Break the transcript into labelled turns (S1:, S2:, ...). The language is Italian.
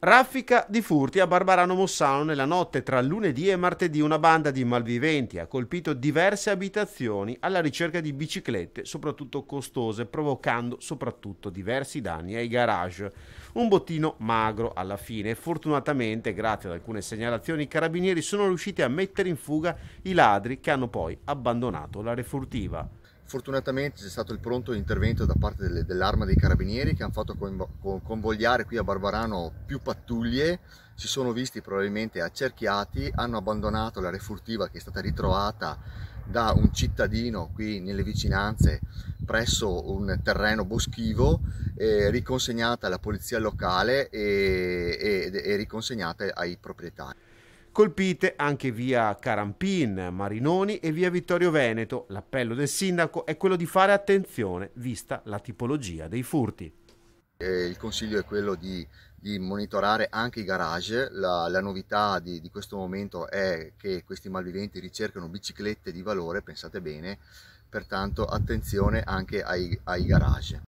S1: Raffica di furti a Barbarano Mossano nella notte tra lunedì e martedì una banda di malviventi ha colpito diverse abitazioni alla ricerca di biciclette, soprattutto costose, provocando soprattutto diversi danni ai garage. Un bottino magro alla fine. Fortunatamente, grazie ad alcune segnalazioni, i carabinieri sono riusciti a mettere in fuga i ladri che hanno poi abbandonato la refurtiva.
S2: Fortunatamente c'è stato il pronto intervento da parte dell'arma dei carabinieri che hanno fatto convogliare qui a Barbarano più pattuglie, si sono visti probabilmente accerchiati, hanno abbandonato la refurtiva che è stata ritrovata da un cittadino qui nelle vicinanze presso un terreno boschivo, eh, riconsegnata alla polizia locale
S1: e, e, e riconsegnata ai proprietari. Colpite anche via Carampin, Marinoni e via Vittorio Veneto. L'appello del sindaco è quello di fare attenzione vista la tipologia dei furti.
S2: il consiglio è quello di, di, monitorare anche i garage. La, la novità di, di, questo momento è che questi malviventi ricercano biciclette di valore, pensate bene, pertanto attenzione anche ai, ai garage.